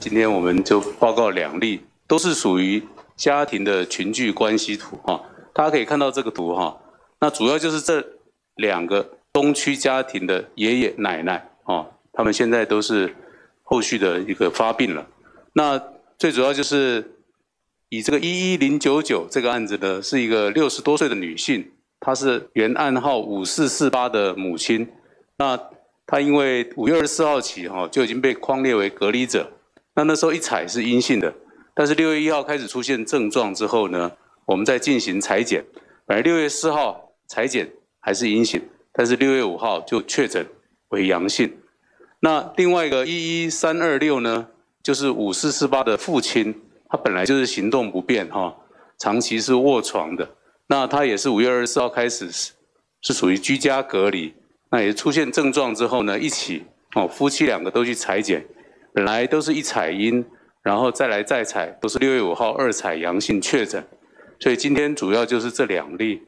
今天我们就报告两例，都是属于家庭的群聚关系图哈。大家可以看到这个图哈，那主要就是这两个东区家庭的爷爷奶奶啊，他们现在都是后续的一个发病了。那最主要就是以这个一一零九九这个案子呢，是一个六十多岁的女性，她是原案号五四四八的母亲。那她因为五月二十四号起哈，就已经被框列为隔离者。那那时候一采是阴性的，但是六月一号开始出现症状之后呢，我们再进行裁剪。本来六月四号裁剪还是阴性，但是六月五号就确诊为阳性。那另外一个一一三二六呢，就是五四四八的父亲，他本来就是行动不便哈，长期是卧床的。那他也是五月二十四号开始是是属于居家隔离，那也出现症状之后呢，一起哦夫妻两个都去裁剪，本来都是一采阴，然后再来再采，不是六月五号二采阳性确诊，所以今天主要就是这两例。